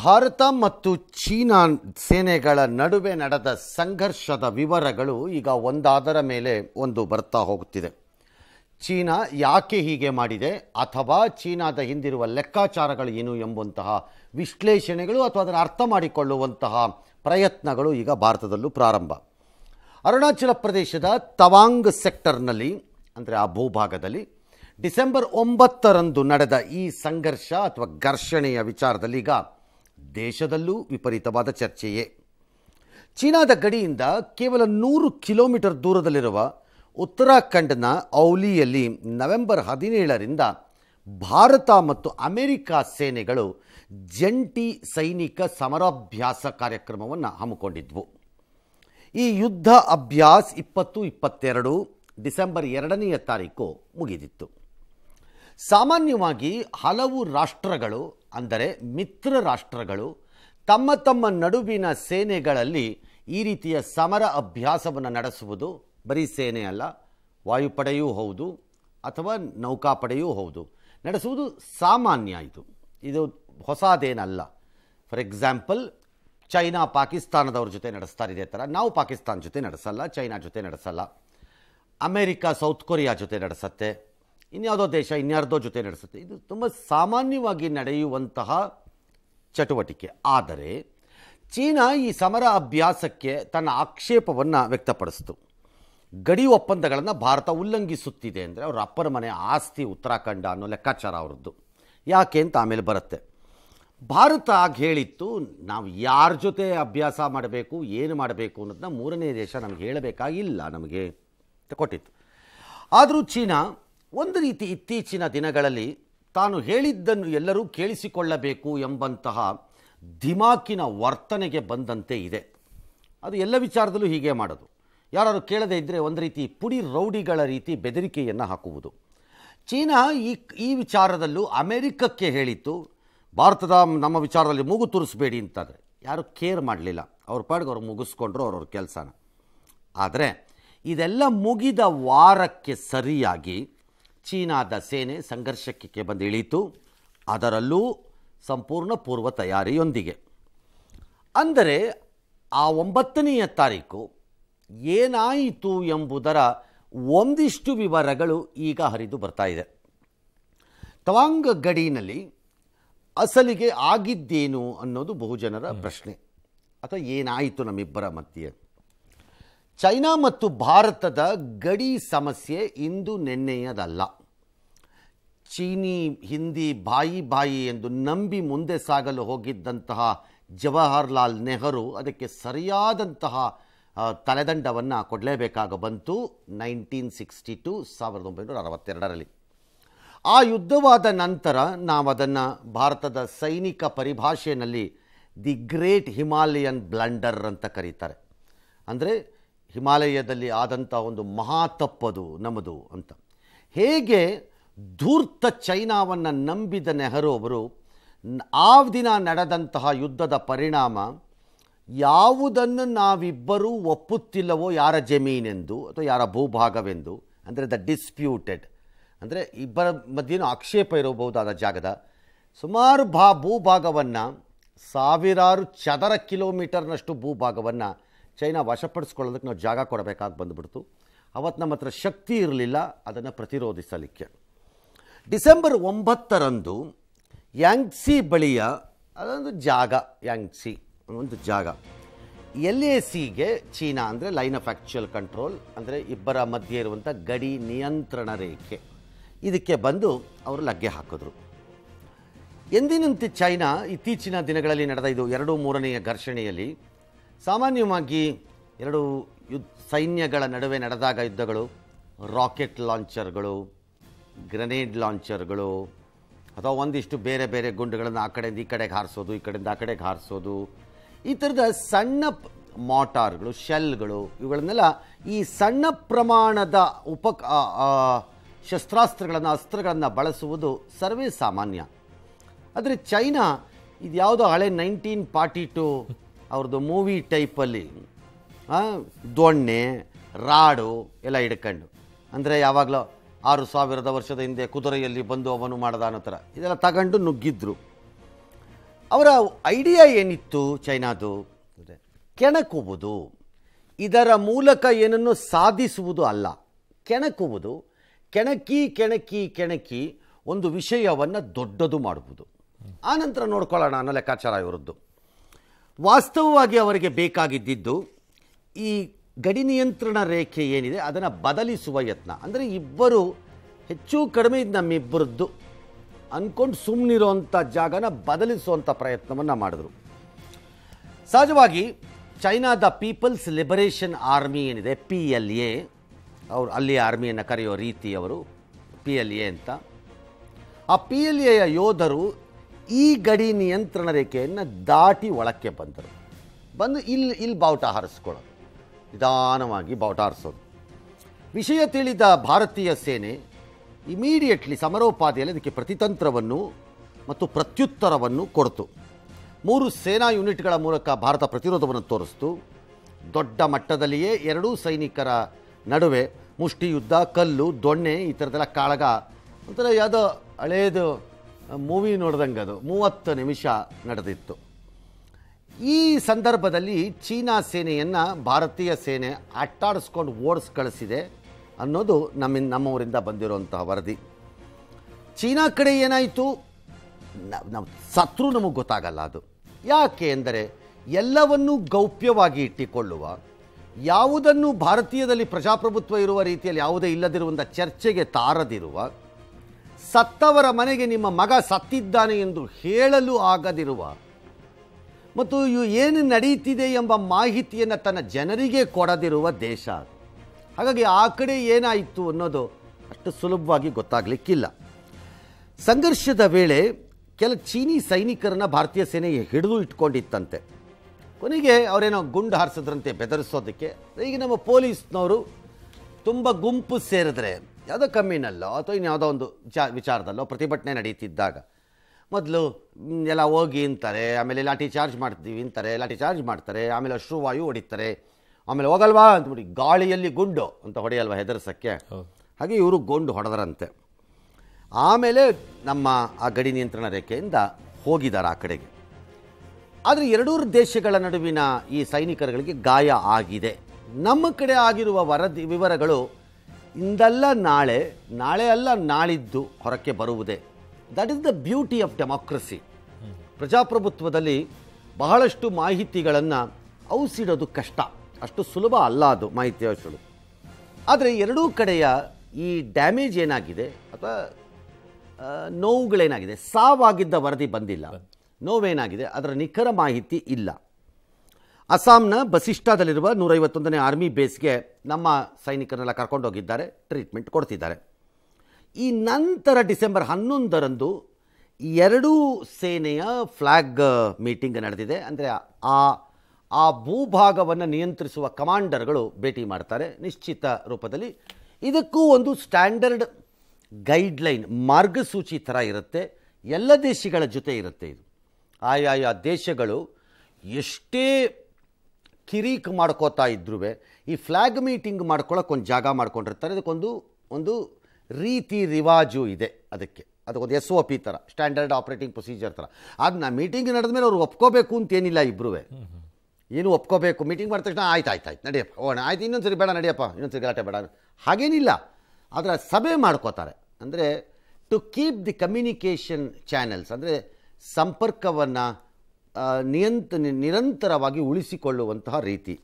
ಭಾರತ ಮತ್ತು ಚೀನಾ ಸೇನೆಗಳ ನಡುವೆ ನಡೆದ ಸಂಘರ್ಷದ ವಿವರಗಳು ಈಗ ಒಂದಾದರ ಮೇಲೆ ಒಂದು ಬರ್ತಾ ಹೋಗುತ್ತಿದೆ ಚೀನಾ ಯಾಕೆ ಹೀಗೆ ಮಾಡಿದೆ ಅಥವಾ ಚೀನಾದ ಹಿಂದಿರುವ ಲೆಕ್ಕಾಚಾರಗಳು ಏನು ಎಂಬಂತಹ ವಿಶ್ಲೇಷಣೆಗಳು ಅಥವಾ ಅದನ್ನು ಅರ್ಥ ಮಾಡಿಕೊಳ್ಳುವಂತಹ ಪ್ರಯತ್ನಗಳು ಈಗ ಭಾರತದಲ್ಲೂ ಪ್ರಾರಂಭ ಅರುಣಾಚಲ ಪ್ರದೇಶದ ತವಾಂಗ್ ಸೆಕ್ಟರ್ನಲ್ಲಿ ಅಂದರೆ ಆ ಭೂಭಾಗದಲ್ಲಿ ಡಿಸೆಂಬರ್ ಒಂಬತ್ತರಂದು ನಡೆದ ಈ ಸಂಘರ್ಷ ಅಥವಾ ಘರ್ಷಣೆಯ ವಿಚಾರದಲ್ಲಿ ಈಗ ದೇಶದಲ್ಲೂ ವಿಪರೀತವಾದ ಚರ್ಚೆಯೇ ಚೀನಾದ ಗಡಿಯಿಂದ ಕೇವಲ ನೂರು ಕಿಲೋಮೀಟರ್ ದೂರದಲ್ಲಿರುವ ಉತ್ತರಾಖಂಡ್ನ ಔಲಿಯಲ್ಲಿ ನವೆಂಬರ್ ಹದಿನೇಳರಿಂದ ಭಾರತ ಮತ್ತು ಅಮೆರಿಕ ಸೇನೆಗಳು ಜಂಟಿ ಸೈನಿಕ ಸಮರಾಭ್ಯಾಸ ಕಾರ್ಯಕ್ರಮವನ್ನು ಹಮ್ಮಿಕೊಂಡಿದ್ವು ಈ ಯುದ್ಧ ಅಭ್ಯಾಸ್ ಇಪ್ಪತ್ತು ಇಪ್ಪತ್ತೆರಡು ಡಿಸೆಂಬರ್ ಎರಡನೆಯ ತಾರೀಕು ಮುಗಿದಿತ್ತು ಸಾಮಾನ್ಯವಾಗಿ ಹಲವು ರಾಷ್ಟ್ರಗಳು ಅಂದರೆ ಮಿತ್ರ ರಾಷ್ಟ್ರಗಳು ತಮ್ಮ ತಮ್ಮ ನಡುವಿನ ಸೇನೆಗಳಲ್ಲಿ ಈ ರೀತಿಯ ಸಮರ ಅಭ್ಯಾಸವನ್ನು ನಡೆಸುವುದು ಬರೀ ಸೇನೆ ಅಲ್ಲ ವಾಯುಪಡೆಯೂ ಹೌದು ಅಥವಾ ನೌಕಾಪಡೆಯೂ ಹೌದು ನಡೆಸುವುದು ಸಾಮಾನ್ಯ ಇದು ಇದು ಹೊಸದೇನಲ್ಲ ಫಾರ್ ಎಕ್ಸಾಂಪಲ್ ಚೈನಾ ಪಾಕಿಸ್ತಾನದವ್ರ ಜೊತೆ ನಡೆಸ್ತಾ ಇದೆ ಥರ ನಾವು ಪಾಕಿಸ್ತಾನ ಜೊತೆ ನಡೆಸಲ್ಲ ಚೈನಾ ಜೊತೆ ನಡೆಸಲ್ಲ ಅಮೇರಿಕಾ ಸೌತ್ ಕೊರಿಯಾ ಜೊತೆ ನಡೆಸತ್ತೆ ಇನ್ಯಾವುದೋ ದೇಶ ಇನ್ಯಾರ್ದೋ ಜೊತೆ ನಡೆಸುತ್ತೆ ಇದು ತುಂಬ ಸಾಮಾನ್ಯವಾಗಿ ನಡೆಯುವಂತಹ ಚಟುವಟಿಕೆ ಆದರೆ ಚೀನಾ ಈ ಸಮರ ಅಭ್ಯಾಸಕ್ಕೆ ತನ್ನ ಆಕ್ಷೇಪವನ್ನು ವ್ಯಕ್ತಪಡಿಸ್ತು ಗಡಿ ಒಪ್ಪಂದಗಳನ್ನು ಭಾರತ ಉಲ್ಲಂಘಿಸುತ್ತಿದೆ ಅಂದರೆ ಅವರ ಅಪ್ಪರ ಮನೆ ಆಸ್ತಿ ಉತ್ತರಾಖಂಡ ಅನ್ನೋ ಲೆಕ್ಕಾಚಾರ ಅವರದ್ದು ಯಾಕೆ ಅಂತ ಆಮೇಲೆ ಬರುತ್ತೆ ಭಾರತ ಆಗ ಹೇಳಿತ್ತು ನಾವು ಯಾರ ಜೊತೆ ಅಭ್ಯಾಸ ಮಾಡಬೇಕು ಏನು ಮಾಡಬೇಕು ಅನ್ನೋದನ್ನ ಮೂರನೇ ದೇಶ ನಮಗೆ ಹೇಳಬೇಕಾಗಿಲ್ಲ ನಮಗೆ ಕೊಟ್ಟಿತ್ತು ಆದರೂ ಚೀನಾ ಒಂದು ರೀತಿ ಇತ್ತೀಚಿನ ದಿನಗಳಲ್ಲಿ ತಾನು ಹೇಳಿದ್ದನ್ನು ಎಲ್ಲರೂ ಕೇಳಿಸಿಕೊಳ್ಳಬೇಕು ಎಂಬಂತಹ ದಿಮಾಕಿನ ವರ್ತನೆಗೆ ಬಂದಂತೆ ಇದೆ ಅದು ಎಲ್ಲ ವಿಚಾರದಲ್ಲೂ ಹೀಗೆ ಮಾಡೋದು ಯಾರು ಕೇಳದೇ ಇದ್ದರೆ ಒಂದು ರೀತಿ ಪುಡಿ ರೌಡಿಗಳ ರೀತಿ ಬೆದರಿಕೆಯನ್ನು ಹಾಕುವುದು ಚೀನಾ ಈ ಈ ವಿಚಾರದಲ್ಲೂ ಅಮೆರಿಕಕ್ಕೆ ಹೇಳಿತ್ತು ಭಾರತದ ನಮ್ಮ ವಿಚಾರದಲ್ಲಿ ಮೂಗು ತುರಿಸ್ಬೇಡಿ ಅಂತಂದರೆ ಯಾರು ಕೇರ್ ಮಾಡಲಿಲ್ಲ ಅವ್ರ ಪಾಡ್ಗೆ ಅವ್ರು ಮುಗಿಸ್ಕೊಂಡ್ರು ಅವ್ರವ್ರ ಕೆಲಸನ ಆದರೆ ಇದೆಲ್ಲ ಮುಗಿದ ವಾರಕ್ಕೆ ಸರಿಯಾಗಿ ಚೀನಾದ ಸೇನೆ ಸಂಘರ್ಷಕ್ಕೆ ಬಂದು ಇಳಿಯಿತು ಅದರಲ್ಲೂ ಸಂಪೂರ್ಣ ಪೂರ್ವ ತಯಾರಿಯೊಂದಿಗೆ ಅಂದರೆ ಆ ಒಂಬತ್ತನೆಯ ತಾರೀಕು ಏನಾಯಿತು ಎಂಬುದರ ಒಂದಿಷ್ಟು ವಿವರಗಳು ಈಗ ಹರಿದು ಬರ್ತಾ ಇದೆ ತವಾಂಗ್ ಗಡಿನಲ್ಲಿ ಅಸಲಿಗೆ ಆಗಿದ್ದೇನು ಅನ್ನೋದು ಬಹುಜನರ ಪ್ರಶ್ನೆ ಅಥವಾ ಏನಾಯಿತು ನಮ್ಮಿಬ್ಬರ ಮಧ್ಯೆ ಚೈನಾ ಮತ್ತು ಭಾರತದ ಗಡಿ ಸಮಸ್ಯೆ ಇಂದು ನೆನ್ನೆಯದಲ್ಲ ಚೀನಿ ಹಿಂದಿ ಬಾಯಿ ಬಾಯಿ ಎಂದು ನಂಬಿ ಮುಂದೆ ಸಾಗಲು ಹೋಗಿದ್ದಂತಹ ಜವಾಹರ್ಲಾಲ್ ನೆಹರು ಅದಕ್ಕೆ ಸರಿಯಾದಂತಹ ತಲೆದಂಡವನ್ನು ಕೊಡಲೇಬೇಕಾಗ ಬಂತು ನೈನ್ಟೀನ್ ಸಿಕ್ಸ್ಟಿ ಟು ಸಾವಿರದ ಒಂಬೈನೂರ ಅರವತ್ತೆರಡರಲ್ಲಿ ಆ ಯುದ್ಧವಾದ ನಂತರ ನಾವು ಅದನ್ನು ಭಾರತದ ಸೈನಿಕ ಪರಿಭಾಷೆಯಲ್ಲಿ ದಿ ಗ್ರೇಟ್ ಹಿಮಾಲಯನ್ ಬ್ಲಂಡರ್ ಅಂತ ಕರೀತಾರೆ ಅಂದರೆ ಹಿಮಾಲಯದಲ್ಲಿ ಆದಂಥ ಒಂದು ಮಹಾ ತಪ್ಪದು ನಮ್ಮದು ಅಂತ ಹೇಗೆ ಧೂರ್ತ ಚೈನಾವನ್ನು ನಂಬಿದ ನೆಹರು ಅವರು ಆ ದಿನ ನಡೆದಂತಹ ಯುದ್ಧದ ಪರಿಣಾಮ ಯಾವುದನ್ನು ನಾವಿಬ್ಬರೂ ಒಪ್ಪುತ್ತಿಲ್ಲವೋ ಯಾರ ಜಮೀನೆಂದು ಅಥವಾ ಯಾರ ಭೂಭಾಗವೆಂದು ಅಂದರೆ ದ ಡಿಸ್ಪ್ಯೂಟೆಡ್ ಅಂದರೆ ಇಬ್ಬರ ಮಧ್ಯೆಯೂ ಆಕ್ಷೇಪ ಇರಬಹುದಾದ ಜಾಗದ ಸುಮಾರು ಭಾ ಭೂಭಾಗವನ್ನು ಸಾವಿರಾರು ಚದರ ಕಿಲೋಮೀಟರ್ನಷ್ಟು ಭೂಭಾಗವನ್ನು ಚೈನಾ ವಶಪಡಿಸ್ಕೊಳ್ಳೋದಕ್ಕೆ ನಾವು ಜಾಗ ಕೊಡಬೇಕಾಗಿ ಬಂದುಬಿಡ್ತು ಅವತ್ತು ನಮ್ಮ ಹತ್ರ ಶಕ್ತಿ ಇರಲಿಲ್ಲ ಅದನ್ನು ಪ್ರತಿರೋಧಿಸಲಿಕ್ಕೆ ಡಿಸೆಂಬರ್ ಒಂಬತ್ತರಂದು ಯಾಂಗ್ಸಿ ಬಳಿಯ ಅದೊಂದು ಜಾಗ ಯಾಂಗ್ಸಿ ಒಂದು ಜಾಗ ಎಲ್ ಎ ಸಿಗೆ ಚೀನಾ ಅಂದರೆ ಲೈನ್ ಆಫ್ ಆ್ಯಕ್ಚುಯಲ್ ಕಂಟ್ರೋಲ್ ಅಂದರೆ ಇಬ್ಬರ ಮಧ್ಯೆ ಇರುವಂಥ ಗಡಿ ನಿಯಂತ್ರಣ ರೇಖೆ ಇದಕ್ಕೆ ಬಂದು ಅವರು ಲಗ್ಗೆ ಹಾಕಿದ್ರು ಎಂದಿನಂತೆ ಚೈನಾ ಇತ್ತೀಚಿನ ದಿನಗಳಲ್ಲಿ ನಡೆದ ಇದು ಎರಡು ಮೂರನೆಯ ಘರ್ಷಣೆಯಲ್ಲಿ ಸಾಮಾನ್ಯವಾಗಿ ಎರಡು ಯುದ್ಧ ಸೈನ್ಯಗಳ ನಡುವೆ ನಡೆದಾಗ ಯುದ್ಧಗಳು ರಾಕೆಟ್ ಲಾಂಚರ್ಗಳು ಗ್ರನೇಡ್ ಲಾಂಚರ್ಗಳು ಅಥವಾ ಒಂದಿಷ್ಟು ಬೇರೆ ಬೇರೆ ಗುಂಡುಗಳನ್ನು ಆ ಕಡೆಯಿಂದ ಈ ಕಡೆಗೆ ಹಾರಿಸೋದು ಈ ಕಡೆಯಿಂದ ಆ ಕಡೆಗೆ ಹಾರಿಸೋದು ಈ ಥರದ ಸಣ್ಣ ಮೋಟಾರ್ಗಳು ಶೆಲ್ಗಳು ಇವುಗಳನ್ನೆಲ್ಲ ಈ ಸಣ್ಣ ಪ್ರಮಾಣದ ಉಪ ಶಸ್ತ್ರಾಸ್ತ್ರಗಳನ್ನು ಅಸ್ತ್ರಗಳನ್ನು ಬಳಸುವುದು ಸರ್ವೇ ಸಾಮಾನ್ಯ ಆದರೆ ಚೈನಾ ಇದು ಯಾವುದೋ ಹಳೆ ನೈನ್ಟೀನ್ ಫಾರ್ಟಿ ಟು ಅವ್ರದ್ದು ಮೂವಿ ಟೈಪಲ್ಲಿ ದೊಣ್ಣೆ ರಾಡು ಎಲ್ಲ ಹಿಡ್ಕೊಂಡು ಅಂದರೆ ಯಾವಾಗಲೂ ಆರು ಸಾವಿರದ ವರ್ಷದ ಹಿಂದೆ ಕುದುರೆಯಲ್ಲಿ ಬಂದು ಅವನು ಮಾಡಿದ ಅನ್ನೋ ಥರ ಇದೆಲ್ಲ ತಗೊಂಡು ನುಗ್ಗಿದ್ರು ಅವರ ಐಡಿಯಾ ಏನಿತ್ತು ಚೈನಾದು ಕೆಣಕುವುದು ಇದರ ಮೂಲಕ ಏನನ್ನು ಸಾಧಿಸುವುದು ಅಲ್ಲ ಕೆಣಕುವುದು ಕೆಣಕಿ ಕೆಣಕಿ ಕೆಣಕಿ ಒಂದು ವಿಷಯವನ್ನು ದೊಡ್ಡದು ಮಾಡುವುದು ಆನಂತರ ನೋಡ್ಕೊಳ್ಳೋಣ ಅನ್ನೋ ಲೆಕ್ಕಾಚಾರ ಇವರದ್ದು ವಾಸ್ತವವಾಗಿ ಅವರಿಗೆ ಬೇಕಾಗಿದ್ದಿದ್ದು ಈ ಗಡಿ ನಿಯಂತ್ರಣ ರೇಖೆ ಏನಿದೆ ಅದನ್ನು ಬದಲಿಸುವ ಯತ್ನ ಅಂದರೆ ಇಬ್ಬರು ಹೆಚ್ಚು ಕಡಿಮೆ ನಮ್ಮಿಬ್ಬರದ್ದು ಅಂದ್ಕೊಂಡು ಸುಮ್ಮನಿರೋವಂಥ ಜಾಗನ ಬದಲಿಸುವಂಥ ಪ್ರಯತ್ನವನ್ನು ಮಾಡಿದ್ರು ಸಹಜವಾಗಿ ಚೈನಾದ ಪೀಪಲ್ಸ್ ಲಿಬರೇಷನ್ ಆರ್ಮಿ ಏನಿದೆ ಪಿ ಎಲ್ ಎ ಅವರು ಅಲ್ಲಿ ಆರ್ಮಿಯನ್ನು ಕರೆಯೋ ರೀತಿ ಅವರು ಪಿ ಎಲ್ ಎ ಅಂತ ಆ ಪಿ ಎಲ್ ಎಯ ಯೋಧರು ಈ ಗಡಿ ನಿಯಂತ್ರಣ ರೇಖೆಯನ್ನು ದಾಟಿ ಒಳಕ್ಕೆ ಬಂದರು ಬಂದು ಇಲ್ಲಿ ಇಲ್ಲಿ ಬಾವುಟ ಹಾರಿಸ್ಕೊಳ್ಳೋದು ನಿಧಾನವಾಗಿ ಬಾವುಟ ಹಾರಿಸೋದು ವಿಷಯ ತಿಳಿದ ಭಾರತೀಯ ಸೇನೆ ಇಮಿಡಿಯೇಟ್ಲಿ ಸಮರೋಪಾದಿಯಲ್ಲಿ ಅದಕ್ಕೆ ಪ್ರತಿತಂತ್ರವನ್ನು ಮತ್ತು ಪ್ರತ್ಯುತ್ತರವನ್ನು ಕೊಡ್ತು ಮೂರು ಸೇನಾ ಯೂನಿಟ್ಗಳ ಮೂಲಕ ಭಾರತ ಪ್ರತಿರೋಧವನ್ನು ತೋರಿಸ್ತು ದೊಡ್ಡ ಮಟ್ಟದಲ್ಲಿಯೇ ಎರಡೂ ಸೈನಿಕರ ನಡುವೆ ಮುಷ್ಟಿಯುದ್ಧ ಕಲ್ಲು ದೊಣ್ಣೆ ಈ ಥರದ್ದೆಲ್ಲ ಕಾಳಗ ಒಂಥರ ಯಾವುದೋ ಹಳೇದು ಮೂವಿ ನೋಡ್ದಂಗೆ ಅದು ಮೂವತ್ತು ನಿಮಿಷ ನಡೆದಿತ್ತು ಈ ಸಂದರ್ಭದಲ್ಲಿ ಚೀನಾ ಸೇನೆಯನ್ನು ಭಾರತೀಯ ಸೇನೆ ಅಟ್ಟಾಡಿಸ್ಕೊಂಡು ಓಡಿಸ್ ಕಳಿಸಿದೆ ಅನ್ನೋದು ನಮ್ಮ ನಮ್ಮವರಿಂದ ಬಂದಿರುವಂತಹ ವರದಿ ಚೀನಾ ಕಡೆ ಏನಾಯಿತು ನಮ್ಮ ಸತ್ರು ನಮಗೆ ಗೊತ್ತಾಗಲ್ಲ ಅದು ಯಾಕೆ ಎಂದರೆ ಎಲ್ಲವನ್ನೂ ಗೌಪ್ಯವಾಗಿ ಇಟ್ಟುಕೊಳ್ಳುವ ಯಾವುದನ್ನು ಭಾರತೀಯದಲ್ಲಿ ಪ್ರಜಾಪ್ರಭುತ್ವ ಇರುವ ರೀತಿಯಲ್ಲಿ ಯಾವುದೇ ಇಲ್ಲದಿರುವಂಥ ಚರ್ಚೆಗೆ ತಾರದಿರುವ ಸತ್ತವರ ಮನೆಗೆ ನಿಮ್ಮ ಮಗ ಸತ್ತಿದ್ದಾನೆ ಎಂದು ಹೇಳಲು ಆಗದಿರುವ ಮತ್ತು ಏನು ನಡೀತಿದೆ ಎಂಬ ಮಾಹಿತಿಯನ್ನು ತನ್ನ ಜನರಿಗೆ ಕೊಡದಿರುವ ದೇಶ ಹಾಗಾಗಿ ಆ ಕಡೆ ಏನಾಯಿತು ಅನ್ನೋದು ಅಷ್ಟು ಸುಲಭವಾಗಿ ಗೊತ್ತಾಗಲಿಕ್ಕಿಲ್ಲ ಸಂಘರ್ಷದ ವೇಳೆ ಕೆಲ ಚೀನೀ ಸೈನಿಕರನ್ನು ಭಾರತೀಯ ಸೇನೆ ಹಿಡಿದು ಇಟ್ಕೊಂಡಿತ್ತಂತೆ ಕೊನೆಗೆ ಅವರೇನೋ ಗುಂಡು ಹಾರಿಸಿದ್ರಂತೆ ಬೆದರಿಸೋದಕ್ಕೆ ಈಗ ನಮ್ಮ ಪೊಲೀಸ್ನವರು ತುಂಬ ಗುಂಪು ಸೇರಿದ್ರೆ ಯಾವುದೋ ಕಮ್ಮಿನಲ್ಲೋ ಅಥವಾ ಇನ್ಯಾವುದೋ ಒಂದು ವಿಚಾರ ವಿಚಾರದಲ್ಲೋ ಪ್ರತಿಭಟನೆ ನಡೀತಿದ್ದಾಗ ಮೊದಲು ಎಲ್ಲ ಹೋಗಿ ಅಂತಾರೆ ಆಮೇಲೆ ಲಾಠಿ ಚಾರ್ಜ್ ಮಾಡ್ತೀವಿ ಅಂತಾರೆ ಲಾಠಿ ಚಾರ್ಜ್ ಮಾಡ್ತಾರೆ ಆಮೇಲೆ ವಾಯು ಹೊಡಿತಾರೆ ಆಮೇಲೆ ಹೋಗಲ್ವಾ ಬಿಡಿ ಗಾಳಿಯಲ್ಲಿ ಗುಂಡು ಅಂತ ಹೊಡೆಯಲ್ವಾ ಹೆದರ್ಸೋಕ್ಕೆ ಹಾಗೆ ಇವರು ಗೊಂಡು ಹೊಡೆದರಂತೆ ಆಮೇಲೆ ನಮ್ಮ ಆ ಗಡಿ ನಿಯಂತ್ರಣ ರೇಖೆಯಿಂದ ಹೋಗಿದ್ದಾರೆ ಆ ಕಡೆಗೆ ಆದರೆ ಎರಡೂರು ದೇಶಗಳ ನಡುವಿನ ಈ ಸೈನಿಕರುಗಳಿಗೆ ಗಾಯ ಆಗಿದೆ ನಮ್ಮ ಕಡೆ ಆಗಿರುವ ವರದಿ ವಿವರಗಳು ಇಂದಲ್ಲ ನಾಳೆ ನಾಳೆ ಅಲ್ಲ ನಾಳಿದ್ದು ಹೊರಕ್ಕೆ ಬರುವುದೇ that is the beauty of democracy ಪ್ರಜಾಪ್ರಭುತ್ವದಲ್ಲಿ ಬಹಳಷ್ಟು ಮಾಹಿತಿಗಳನ್ನು ಔಸಿಡೋದು ಕಷ್ಟ ಅಷ್ಟು ಸುಲಭ ಅಲ್ಲ ಅದು ಮಾಹಿತಿ ಔಷಳು ಆದರೆ ಎರಡೂ ಕಡೆಯ ಈ ಡ್ಯಾಮೇಜ್ ಏನಾಗಿದೆ ಅಥವಾ ನೋವುಗಳೇನಾಗಿದೆ ಸಾವಾಗಿದ್ದ ವರದಿ ಬಂದಿಲ್ಲ ನೋವೇನಾಗಿದೆ ಅದರ ನಿಖರ ಮಾಹಿತಿ ಇಲ್ಲ ಅಸ್ಸಾಂನ ಬಸಿಷ್ಠಾದಲ್ಲಿರುವ ನೂರೈವತ್ತೊಂದನೇ ಆರ್ಮಿ ಬೇಸ್ಗೆ ನಮ್ಮ ಸೈನಿಕರನ್ನೆಲ್ಲ ಕರ್ಕೊಂಡೋಗಿದ್ದಾರೆ ಟ್ರೀಟ್ಮೆಂಟ್ ಕೊಡ್ತಿದ್ದಾರೆ ಈ ನಂತರ ಡಿಸೆಂಬರ್ ಹನ್ನೊಂದರಂದು ಎರಡೂ ಸೇನೆಯ ಫ್ಲ್ಯಾಗ್ ಮೀಟಿಂಗ್ ನಡೆದಿದೆ ಅಂದರೆ ಆ ಆ ಭೂಭಾಗವನ್ನು ನಿಯಂತ್ರಿಸುವ ಕಮಾಂಡರ್ಗಳು ಭೇಟಿ ಮಾಡ್ತಾರೆ ನಿಶ್ಚಿತ ರೂಪದಲ್ಲಿ ಇದಕ್ಕೂ ಒಂದು ಸ್ಟ್ಯಾಂಡರ್ಡ್ ಗೈಡ್ಲೈನ್ ಮಾರ್ಗಸೂಚಿ ಥರ ಇರುತ್ತೆ ಎಲ್ಲ ದೇಶಗಳ ಜೊತೆ ಇರುತ್ತೆ ಇದು ಆಯಾಯ ದೇಶಗಳು ಎಷ್ಟೇ ಕಿರೀಕ್ ಮಾಡ್ಕೋತಾ ಇದ್ರೂ ಈ ಫ್ಲ್ಯಾಗ್ ಮೀಟಿಂಗ್ ಮಾಡ್ಕೊಳ್ಳೋಕೆ ಒಂದು ಜಾಗ ಮಾಡ್ಕೊಂಡಿರ್ತಾರೆ ಅದಕ್ಕೊಂದು ಒಂದು ರೀತಿ ರಿವಾಜು ಇದೆ ಅದಕ್ಕೆ ಅದಕ್ಕೊಂದು ಎಸ್ ಒ ಪಿ ಥರ ಸ್ಟ್ಯಾಂಡರ್ಡ್ ಆಪ್ರೇಟಿಂಗ್ ಪ್ರೊಸೀಜರ್ ಥರ ಆಗ ನಾ ಮೀಟಿಂಗ್ ನಡೆದ ಮೇಲೆ ಅವ್ರು ಒಪ್ಕೋಬೇಕು ಅಂತೇನಿಲ್ಲ ಇಬ್ಬರೂ ಏನು ಒಪ್ಕೋಬೇಕು ಮೀಟಿಂಗ್ ಮಾಡಿದ ತಕ್ಷಣ ಆಯ್ತು ಆಯ್ತು ಆಯ್ತು ನಡಿಯಪ್ಪ ಓಣ ಆಯ್ತು ಇನ್ನೊಂದು ಸರಿ ಬೇಡ ನಡೆಯಪ್ಪ ಇನ್ನೊಂದು ಸರಿ ಗಲಾಟೆ ಬೇಡ ಹಾಗೇನಿಲ್ಲ ಆದರೆ ಸಭೆ ಮಾಡ್ಕೋತಾರೆ ಅಂದರೆ to keep the communication channels ಅಂದರೆ ಸಂಪರ್ಕವನ್ನು ನಿಯಂತ್ರ ನಿರಂತರವಾಗಿ ಉಳಿಸಿಕೊಳ್ಳುವಂತಹ ರೀತಿ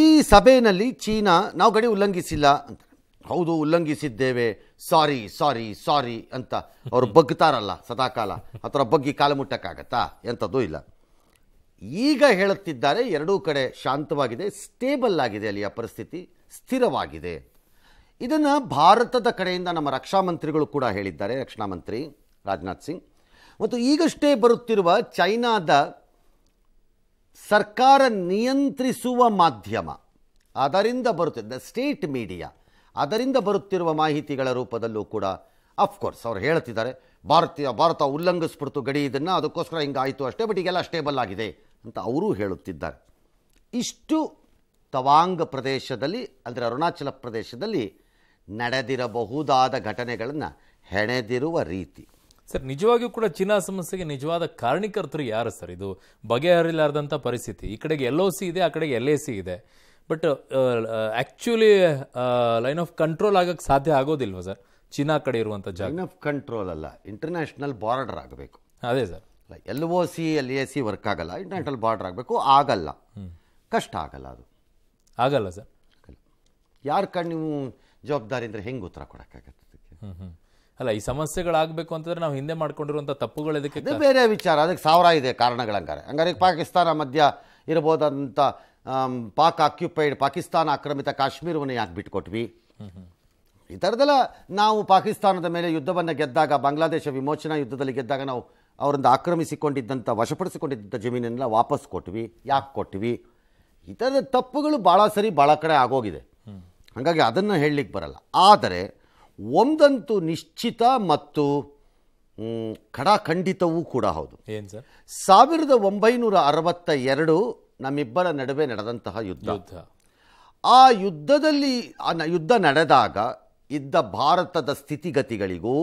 ಈ ಸಭೆಯಲ್ಲಿ ಚೀನಾ ನಾವು ಗಡಿ ಉಲ್ಲಂಘಿಸಿಲ್ಲ ಅಂತ ಹೌದು ಉಲ್ಲಂಘಿಸಿದ್ದೇವೆ ಸಾರಿ ಸಾರಿ ಸಾರಿ ಅಂತ ಅವರು ಬಗ್ತಾರಲ್ಲ ಸದಾಕಾಲ ಥರ ಬಗ್ಗಿ ಕಾಲ ಮುಟ್ಟಕ್ಕಾಗತ್ತಾ ಎಂಥದ್ದು ಇಲ್ಲ ಈಗ ಹೇಳುತ್ತಿದ್ದಾರೆ ಎರಡೂ ಕಡೆ ಶಾಂತವಾಗಿದೆ ಸ್ಟೇಬಲ್ ಆಗಿದೆ ಅಲ್ಲಿಯ ಪರಿಸ್ಥಿತಿ ಸ್ಥಿರವಾಗಿದೆ ಇದನ್ನು ಭಾರತದ ಕಡೆಯಿಂದ ನಮ್ಮ ರಕ್ಷಾ ಮಂತ್ರಿಗಳು ಕೂಡ ಹೇಳಿದ್ದಾರೆ ರಕ್ಷಣಾ ಮಂತ್ರಿ ರಾಜನಾಥ್ ಸಿಂಗ್ ಮತ್ತು ಈಗಷ್ಟೇ ಬರುತ್ತಿರುವ ಚೈನಾದ ಸರ್ಕಾರ ನಿಯಂತ್ರಿಸುವ ಮಾಧ್ಯಮ ಅದರಿಂದ ಬರುತ್ತಿದ್ದ ಸ್ಟೇಟ್ ಮೀಡಿಯಾ ಅದರಿಂದ ಬರುತ್ತಿರುವ ಮಾಹಿತಿಗಳ ರೂಪದಲ್ಲೂ ಕೂಡ ಅಫ್ಕೋರ್ಸ್ ಅವ್ರು ಹೇಳ್ತಿದ್ದಾರೆ ಭಾರತೀಯ ಭಾರತ ಉಲ್ಲಂಘಿಸ್ಬಿಡ್ತು ಗಡಿ ಇದನ್ನು ಅದಕ್ಕೋಸ್ಕರ ಹಿಂಗಾಯಿತು ಅಷ್ಟೇ ಬಟ್ ಈಗೆಲ್ಲ ಸ್ಟೇಬಲ್ ಆಗಿದೆ ಅಂತ ಅವರೂ ಹೇಳುತ್ತಿದ್ದಾರೆ ಇಷ್ಟು ತವಾಂಗ್ ಪ್ರದೇಶದಲ್ಲಿ ಅಂದರೆ ಅರುಣಾಚಲ ಪ್ರದೇಶದಲ್ಲಿ ನಡೆದಿರಬಹುದಾದ ಘಟನೆಗಳನ್ನು ಹೆಣೆದಿರುವ ರೀತಿ ಸರ್ ನಿಜವಾಗಿಯೂ ಕೂಡ ಚೀನಾ ಸಮಸ್ಯೆಗೆ ನಿಜವಾದ ಕಾರಣಿಕರ್ತರು ಯಾರು ಸರ್ ಇದು ಬಗೆಹರಿಲಾರ್ದಂಥ ಪರಿಸ್ಥಿತಿ ಈ ಕಡೆಗೆ ಎಲ್ ಒ ಸಿ ಇದೆ ಆ ಕಡೆಗೆ ಎಲ್ ಎ ಸಿ ಇದೆ but actually line of control ಆಗೋಕ್ಕೆ ಸಾಧ್ಯ ಆಗೋದಿಲ್ವ ಸರ್ ಚೀನಾ ಕಡೆ ಇರುವಂಥ ಜಾಗ ಲೈನ್ ಆಫ್ ಕಂಟ್ರೋಲ್ ಅಲ್ಲ ಇಂಟರ್ನ್ಯಾಷನಲ್ ಬಾರ್ಡರ್ ಆಗಬೇಕು ಅದೇ sir L O C L A C work ಆಗಲ್ಲ ಇಂಟರ್ನ್ಯಾಷನಲ್ ಬಾರ್ಡರ್ ಆಗಬೇಕು ಆಗಲ್ಲ ಕಷ್ಟ ಆಗಲ್ಲ ಅದು ಆಗಲ್ಲ ಸರ್ ಯಾರ ಕಣ್ಣು ಜವಾಬ್ದಾರಿ ಅಂದರೆ ಹೆಂಗೆ ಉತ್ತರ ಕೊಡೋಕ್ಕಾಗತ್ತೆ ಹ್ಞೂ ಹ್ಞೂ ಅಲ್ಲ ಈ ಸಮಸ್ಯೆಗಳಾಗಬೇಕು ಅಂತಂದ್ರೆ ನಾವು ಹಿಂದೆ ಮಾಡ್ಕೊಂಡಿರುವಂಥ ತಪ್ಪುಗಳು ಇದಕ್ಕೆ ಇದು ಬೇರೆ ವಿಚಾರ ಅದಕ್ಕೆ ಸಾವಿರ ಇದೆ ಕಾರಣಗಳಂಗಾರೆ ಹಂಗಾರೆ ಈಗ ಪಾಕಿಸ್ತಾನ ಮಧ್ಯ ಇರ್ಬೋದಂಥ ಪಾಕ್ ಆಕ್ಯುಪೈಡ್ ಪಾಕಿಸ್ತಾನ ಆಕ್ರಮಿತ ಕಾಶ್ಮೀರವನ್ನು ಯಾಕೆ ಬಿಟ್ಕೊಟ್ವಿ ಈ ಥರದೆಲ್ಲ ನಾವು ಪಾಕಿಸ್ತಾನದ ಮೇಲೆ ಯುದ್ಧವನ್ನು ಗೆದ್ದಾಗ ಬಾಂಗ್ಲಾದೇಶ ವಿಮೋಚನಾ ಯುದ್ಧದಲ್ಲಿ ಗೆದ್ದಾಗ ನಾವು ಅವರಿಂದ ಆಕ್ರಮಿಸಿಕೊಂಡಿದ್ದಂಥ ವಶಪಡಿಸಿಕೊಂಡಿದ್ದಂಥ ಜಮೀನನ್ನೆಲ್ಲ ವಾಪಸ್ ಕೊಟ್ವಿ ಯಾಕೆ ಕೊಟ್ವಿ ಈ ಥರದ ತಪ್ಪುಗಳು ಭಾಳ ಸರಿ ಭಾಳ ಕಡೆ ಆಗೋಗಿದೆ ಹಾಗಾಗಿ ಅದನ್ನು ಹೇಳಲಿಕ್ಕೆ ಬರಲ್ಲ ಆದರೆ ಒಂದಂತೂ ನಿಶ್ಚಿತ ಮತ್ತು ಖಡಾಖಂಡಿತವೂ ಕೂಡ ಹೌದು ಏನು ಸರ್ ಸಾವಿರದ ಒಂಬೈನೂರ ಅರವತ್ತ ಎರಡು ನಮ್ಮಿಬ್ಬರ ನಡುವೆ ನಡೆದಂತಹ ಯುದ್ಧ ಆ ಯುದ್ಧದಲ್ಲಿ ಆ ಯುದ್ಧ ನಡೆದಾಗ ಇದ್ದ ಭಾರತದ ಸ್ಥಿತಿಗತಿಗಳಿಗೂ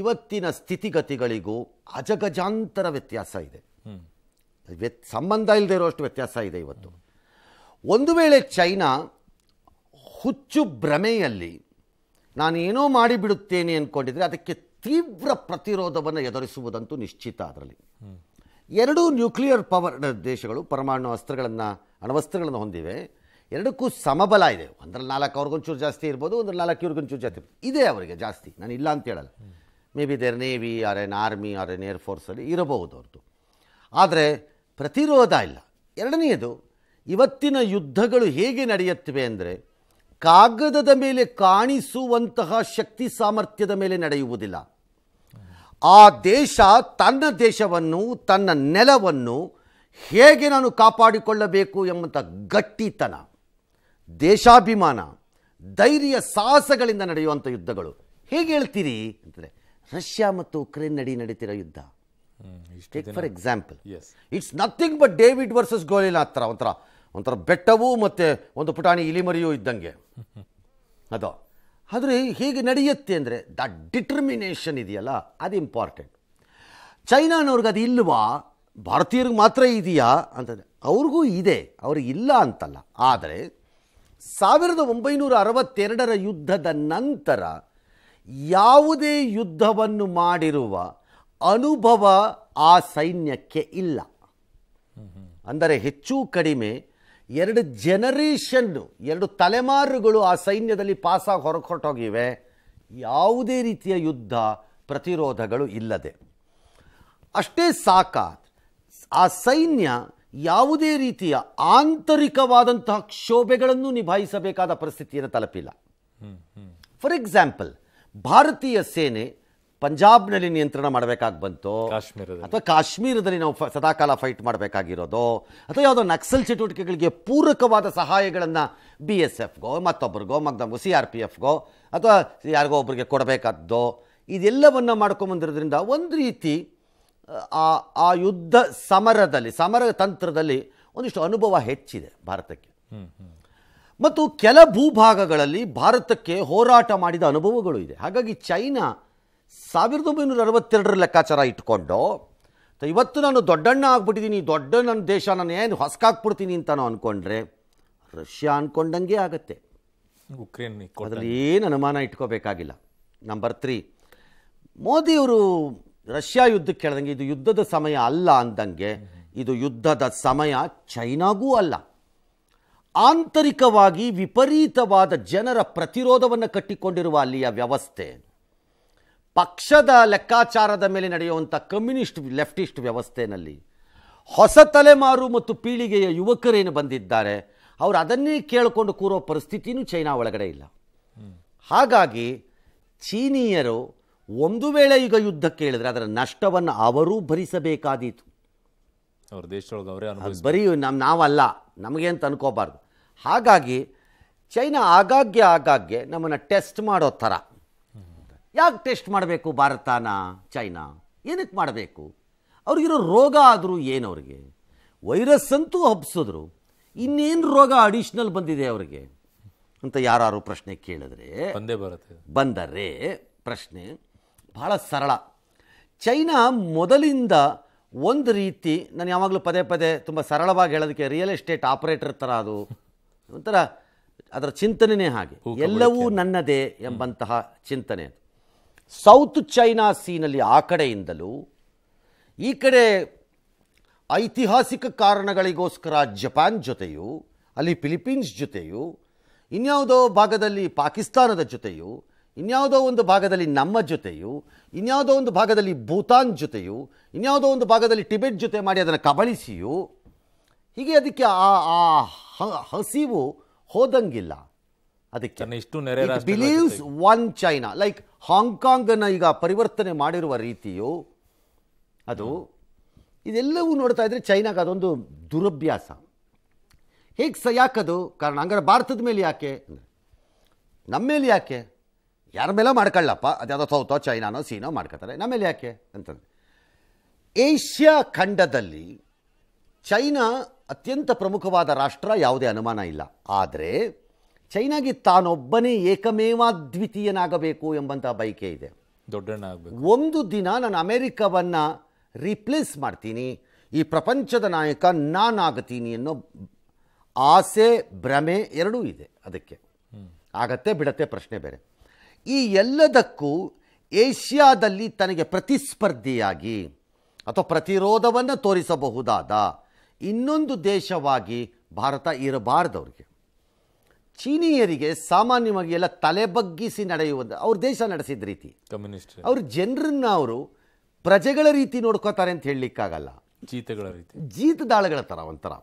ಇವತ್ತಿನ ಸ್ಥಿತಿಗತಿಗಳಿಗೂ ಅಜಗಜಾಂತರ ವ್ಯತ್ಯಾಸ ಇದೆ ವ್ಯತ್ ಸಂಬಂಧ ಇಲ್ಲದೆ ಇರೋಷ್ಟು ವ್ಯತ್ಯಾಸ ಇದೆ ಇವತ್ತು ಒಂದು ವೇಳೆ ಚೈನಾ ಹುಚ್ಚು ಭ್ರಮೆಯಲ್ಲಿ ನಾನೇನೋ ಮಾಡಿಬಿಡುತ್ತೇನೆ ಅಂದ್ಕೊಂಡಿದ್ರೆ ಅದಕ್ಕೆ ತೀವ್ರ ಪ್ರತಿರೋಧವನ್ನು ಎದುರಿಸುವುದಂತೂ ನಿಶ್ಚಿತ ಅದರಲ್ಲಿ ಎರಡೂ ನ್ಯೂಕ್ಲಿಯರ್ ಪವರ್ ದೇಶಗಳು ಪರಮಾಣು ಅಸ್ತ್ರಗಳನ್ನು ಅಣವಸ್ತ್ರಗಳನ್ನು ಹೊಂದಿವೆ ಎರಡಕ್ಕೂ ಸಮಬಲ ಇದೆ ಅಂದರೆ ನಾಲ್ಕು ಅವ್ರಿಗೊಂಚೂರು ಜಾಸ್ತಿ ಇರ್ಬೋದು ಒಂದರಲ್ಲಿ ನಾಲ್ಕು ಇವ್ರಿಗೊಂಚೂರು ಜಾಸ್ತಿ ಇದೆ ಅವರಿಗೆ ಜಾಸ್ತಿ ನಾನು ಇಲ್ಲ ಅಂತ ಹೇಳಲ್ಲ maybe there navy or an army or an ಏರ್ಫೋರ್ಸಲ್ಲಿ ಇರಬಹುದು ಅವ್ರದ್ದು ಆದರೆ ಪ್ರತಿರೋಧ ಇಲ್ಲ ಎರಡನೆಯದು ಇವತ್ತಿನ ಯುದ್ಧಗಳು ಹೇಗೆ ನಡೆಯುತ್ತವೆ ಅಂದರೆ ಕಾಗದದ ಮೇಲೆ ಕಾಣಿಸುವಂತಹ ಶಕ್ತಿ ಸಾಮರ್ಥ್ಯದ ಮೇಲೆ ನಡೆಯುವುದಿಲ್ಲ ಆ ದೇಶ ತನ್ನ ದೇಶವನ್ನು ತನ್ನ ನೆಲವನ್ನು ಹೇಗೆ ನಾನು ಕಾಪಾಡಿಕೊಳ್ಳಬೇಕು ಎಂಬಂಥ ಗಟ್ಟಿತನ ದೇಶಾಭಿಮಾನ ಧೈರ್ಯ ಸಾಹಸಗಳಿಂದ ನಡೆಯುವಂಥ ಯುದ್ಧಗಳು ಹೇಗೆ ಹೇಳ್ತೀರಿ ಅಂದರೆ ರಷ್ಯಾ ಮತ್ತು ಉಕ್ರೇನ್ ನಡಿ ನಡೀತಿರೋ ಯುದ್ಧ for example it's nothing but David versus ಗೋಲಿನ ಹತ್ರ ಒಂಥರ ಒಂಥರ ಬೆಟ್ಟವೂ ಮತ್ತು ಒಂದು ಪುಟಾಣಿ ಇಲಿಮರಿಯೂ ಇದ್ದಂಗೆ ಅದು ಆದರೆ ಹೀಗೆ ನಡೆಯುತ್ತೆ ಅಂದರೆ ದ ಡಿಟರ್ಮಿನೇಷನ್ ಇದೆಯಲ್ಲ ಅದು ಇಂಪಾರ್ಟೆಂಟ್ ಚೈನಾನವ್ರಿಗೆ ಅದು ಇಲ್ವಾ ಭಾರತೀಯರಿಗೆ ಮಾತ್ರ ಇದೆಯಾ ಅಂತಂದರೆ ಅವ್ರಿಗೂ ಇದೆ ಅವ್ರಿಗೆ ಇಲ್ಲ ಅಂತಲ್ಲ ಆದರೆ ಸಾವಿರದ ಒಂಬೈನೂರ ಅರವತ್ತೆರಡರ ಯುದ್ಧದ ನಂತರ ಯಾವುದೇ ಯುದ್ಧವನ್ನು ಮಾಡಿರುವ ಅನುಭವ ಆ ಸೈನ್ಯಕ್ಕೆ ಇಲ್ಲ ಅಂದರೆ ಹೆಚ್ಚು ಕಡಿಮೆ ಎರಡು ಜನರೇಷನ್ನು ಎರಡು ತಲೆಮಾರುಗಳು ಆ ಸೈನ್ಯದಲ್ಲಿ ಪಾಸಾಗಿ ಹೊರಕೊಟ್ಟೋಗಿವೆ ಯಾವುದೇ ರೀತಿಯ ಯುದ್ಧ ಪ್ರತಿರೋಧಗಳು ಇಲ್ಲದೆ ಅಷ್ಟೇ ಸಾಕ ಆ ಸೈನ್ಯ ಯಾವುದೇ ರೀತಿಯ ಆಂತರಿಕವಾದಂತಹ ಕ್ಷೋಭೆಗಳನ್ನು ನಿಭಾಯಿಸಬೇಕಾದ ಪರಿಸ್ಥಿತಿಯನ್ನು ತಲುಪಿಲ್ಲ ಫಾರ್ ಎಕ್ಸಾಂಪಲ್ ಭಾರತೀಯ ಸೇನೆ ಪಂಜಾಬ್ನಲ್ಲಿ ನಿಯಂತ್ರಣ ಮಾಡಬೇಕಾಗಿ ಬಂತು ಅಥವಾ ಕಾಶ್ಮೀರದಲ್ಲಿ ನಾವು ಸದಾಕಾಲ ಫೈಟ್ ಮಾಡಬೇಕಾಗಿರೋದು ಅಥವಾ ಯಾವುದೋ ನಕ್ಸಲ್ ಚಟುವಟಿಕೆಗಳಿಗೆ ಪೂರಕವಾದ ಸಹಾಯಗಳನ್ನು ಬಿ ಎಸ್ ಎಫ್ಗೋ ಮತ್ತೊಬ್ಬರಿಗೋ ಮಗ್ದಮಗೋ ಸಿ ಆರ್ ಪಿ ಎಫ್ಗೋ ಅಥವಾ ಯಾರಿಗೋ ಒಬ್ಬರಿಗೆ ಕೊಡಬೇಕಾದ್ದೋ ಇದೆಲ್ಲವನ್ನು ಮಾಡ್ಕೊಂಬಂದಿರೋದ್ರಿಂದ ಒಂದು ರೀತಿ ಆ ಆ ಯುದ್ಧ ಸಮರದಲ್ಲಿ ಸಮರ ತಂತ್ರದಲ್ಲಿ ಒಂದಿಷ್ಟು ಅನುಭವ ಹೆಚ್ಚಿದೆ ಭಾರತಕ್ಕೆ ಮತ್ತು ಕೆಲ ಭೂಭಾಗಗಳಲ್ಲಿ ಭಾರತಕ್ಕೆ ಹೋರಾಟ ಮಾಡಿದ ಅನುಭವಗಳು ಇದೆ ಹಾಗಾಗಿ ಚೈನಾ ಸಾವಿರದ ಒಂಬೈನೂರ ಅರವತ್ತೆರಡರ ಲೆಕ್ಕಾಚಾರ ಇಟ್ಕೊಂಡು ಇವತ್ತು ನಾನು ದೊಡ್ಡಣ್ಣ ಆಗ್ಬಿಟ್ಟಿದ್ದೀನಿ ದೊಡ್ಡ ನನ್ನ ದೇಶ ನಾನು ಏನು ಹೊಸಕಾಕ್ಬಿಡ್ತೀನಿ ಅಂತ ನಾನು ಅಂದ್ಕೊಂಡ್ರೆ ರಷ್ಯಾ ಅಂದ್ಕೊಂಡಂಗೆ ಆಗುತ್ತೆ ಉಕ್ರೇನ್ ಅದರಲ್ಲಿ ಏನು ಅನುಮಾನ ಇಟ್ಕೋಬೇಕಾಗಿಲ್ಲ ನಂಬರ್ ತ್ರೀ ಮೋದಿಯವರು ರಷ್ಯಾ ಯುದ್ಧಕ್ಕೆ ಹೇಳ್ದಂಗೆ ಇದು ಯುದ್ಧದ ಸಮಯ ಅಲ್ಲ ಅಂದಂಗೆ ಇದು ಯುದ್ಧದ ಸಮಯ ಚೈನಾಗೂ ಅಲ್ಲ ಆಂತರಿಕವಾಗಿ ವಿಪರೀತವಾದ ಜನರ ಪ್ರತಿರೋಧವನ್ನು ಕಟ್ಟಿಕೊಂಡಿರುವ ಅಲ್ಲಿಯ ವ್ಯವಸ್ಥೆ ಪಕ್ಷದ ಲೆಕ್ಕಾಚಾರದ ಮೇಲೆ ನಡೆಯುವಂಥ ಕಮ್ಯುನಿಸ್ಟ್ ಲೆಫ್ಟಿಸ್ಟ್ ವ್ಯವಸ್ಥೆಯಲ್ಲಿ ಹೊಸ ತಲೆಮಾರು ಮತ್ತು ಪೀಳಿಗೆಯ ಯುವಕರೇನು ಬಂದಿದ್ದಾರೆ ಅವರು ಅದನ್ನೇ ಕೇಳಿಕೊಂಡು ಕೂರೋ ಪರಿಸ್ಥಿತಿನೂ ಚೈನಾ ಒಳಗಡೆ ಇಲ್ಲ ಹಾಗಾಗಿ ಚೀನೀಯರು ಒಂದು ವೇಳೆ ಈಗ ಯುದ್ಧ ಕೇಳಿದ್ರೆ ಅದರ ನಷ್ಟವನ್ನು ಅವರೂ ಭರಿಸಬೇಕಾದೀತು ಅವ್ರ ದೇಶದೊಳಗೆ ಅವರೇ ಬರೀ ನಮ್ಮ ನಾವಲ್ಲ ನಮಗೆ ಅಂತ ಅನ್ಕೋಬಾರ್ದು ಹಾಗಾಗಿ ಚೈನಾ ಆಗಾಗ್ಗೆ ಆಗಾಗ್ಗೆ ನಮ್ಮನ್ನು ಟೆಸ್ಟ್ ಮಾಡೋ ಥರ ಯಾಕೆ ಟೆಸ್ಟ್ ಮಾಡಬೇಕು ಭಾರತನ ಚೈನಾ ಏನಕ್ಕೆ ಮಾಡಬೇಕು ಅವ್ರಿಗಿರೋ ರೋಗ ಆದರೂ ಏನು ಅವ್ರಿಗೆ ವೈರಸ್ ಅಂತೂ ಹಬ್ಸಿದ್ರು ಇನ್ನೇನು ರೋಗ ಅಡಿಷ್ನಲ್ ಬಂದಿದೆ ಅವ್ರಿಗೆ ಅಂತ ಯಾರು ಪ್ರಶ್ನೆ ಕೇಳಿದ್ರೆ ಬಂದೇ ಬರುತ್ತೆ ಬಂದರೆ ಪ್ರಶ್ನೆ ಭಾಳ ಸರಳ ಚೈನಾ ಮೊದಲಿಂದ ಒಂದು ರೀತಿ ನಾನು ಯಾವಾಗಲೂ ಪದೇ ಪದೇ ತುಂಬ ಸರಳವಾಗಿ ಹೇಳೋದಕ್ಕೆ ರಿಯಲ್ ಎಸ್ಟೇಟ್ ಆಪರೇಟರ್ ಥರ ಅದು ಒಂಥರ ಅದರ ಚಿಂತನೆಯೇ ಹಾಗೆ ಎಲ್ಲವೂ ನನ್ನದೇ ಎಂಬಂತಹ ಚಿಂತನೆ ಸೌತ್ ಚೈನಾ ಸೀನಲ್ಲಿ ಆ ಕಡೆಯಿಂದಲೂ ಈ ಕಡೆ ಐತಿಹಾಸಿಕ ಕಾರಣಗಳಿಗೋಸ್ಕರ ಜಪಾನ್ ಜೊತೆಯು ಅಲ್ಲಿ ಫಿಲಿಪೀನ್ಸ್ ಜೊತೆಯೂ ಇನ್ಯಾವುದೋ ಭಾಗದಲ್ಲಿ ಪಾಕಿಸ್ತಾನದ ಜೊತೆಯೂ ಇನ್ಯಾವುದೋ ಒಂದು ಭಾಗದಲ್ಲಿ ನಮ್ಮ ಜೊತೆಯೂ ಇನ್ಯಾವುದೋ ಒಂದು ಭಾಗದಲ್ಲಿ ಭೂತಾನ್ ಜೊತೆಯೂ ಇನ್ಯಾವುದೋ ಒಂದು ಭಾಗದಲ್ಲಿ ಟಿಬೆಟ್ ಜೊತೆ ಮಾಡಿ ಅದನ್ನು ಕಬಳಿಸಿಯು ಹೀಗೆ ಅದಕ್ಕೆ ಆ ಆ ಹಸಿವು ಹೋದಂಗಿಲ್ಲ ಅದಕ್ಕೆ ಬಿಲೀವ್ಸ್ ಒನ್ ಚೈನಾ ಲೈಕ್ ಹಾಂಗ್ಕಾಂಗನ್ನು ಈಗ ಪರಿವರ್ತನೆ ಮಾಡಿರುವ ರೀತಿಯು ಅದು ಇದೆಲ್ಲವೂ ನೋಡ್ತಾ ಇದ್ರೆ ಚೈನಾಗ ಅದೊಂದು ದುರಭ್ಯಾಸ ಹೇಗೆ ಸ ಯಾಕದು ಕಾರಣ ಹಂಗಾರೆ ಭಾರತದ ಮೇಲೆ ಯಾಕೆ ನಮ್ಮ ಮೇಲೆ ಯಾಕೆ ಯಾರ ಮೇಲೆ ಮಾಡ್ಕೊಳ್ಳಪ್ಪ ಅದ್ಯಾವುದೋ ಸೌತೋ ಚೈನಾನೋ ಸೀನೋ ಮಾಡ್ಕೋತಾರೆ ಮೇಲೆ ಯಾಕೆ ಅಂತಂದರೆ ಏಷ್ಯಾ ಖಂಡದಲ್ಲಿ ಚೈನಾ ಅತ್ಯಂತ ಪ್ರಮುಖವಾದ ರಾಷ್ಟ್ರ ಯಾವುದೇ ಅನುಮಾನ ಇಲ್ಲ ಆದರೆ ಚೈನಾಗೆ ತಾನೊಬ್ಬನೇ ಏಕಮೇವ ದ್ವಿತೀಯನಾಗಬೇಕು ಎಂಬಂಥ ಬಯಕೆ ಇದೆ ದೊಡ್ಡಣ್ಣ ಒಂದು ದಿನ ನಾನು ಅಮೇರಿಕಾವನ್ನು ರೀಪ್ಲೇಸ್ ಮಾಡ್ತೀನಿ ಈ ಪ್ರಪಂಚದ ನಾಯಕ ನಾನಾಗ್ತೀನಿ ಅನ್ನೋ ಆಸೆ ಭ್ರಮೆ ಎರಡೂ ಇದೆ ಅದಕ್ಕೆ ಆಗತ್ತೆ ಬಿಡತ್ತೆ ಪ್ರಶ್ನೆ ಬೇರೆ ಈ ಎಲ್ಲದಕ್ಕೂ ಏಷ್ಯಾದಲ್ಲಿ ತನಗೆ ಪ್ರತಿಸ್ಪರ್ಧಿಯಾಗಿ ಅಥವಾ ಪ್ರತಿರೋಧವನ್ನು ತೋರಿಸಬಹುದಾದ ಇನ್ನೊಂದು ದೇಶವಾಗಿ ಭಾರತ ಇರಬಾರ್ದವ್ರಿಗೆ ಚೀನೀಯರಿಗೆ ಸಾಮಾನ್ಯವಾಗಿ ಎಲ್ಲ ತಲೆ ಬಗ್ಗಿಸಿ ನಡೆಯುವುದು ಅವ್ರ ದೇಶ ನಡೆಸಿದ ರೀತಿ ಕಮ್ಯುನಿಸ್ಟ್ ಅವ್ರ ಜನರನ್ನ ಅವರು ಪ್ರಜೆಗಳ ರೀತಿ ನೋಡ್ಕೋತಾರೆ ಅಂತ ಹೇಳಲಿಕ್ಕಾಗಲ್ಲ ಜೀತಗಳ ರೀತಿ ದಾಳಗಳ ಥರ ಒಂಥರ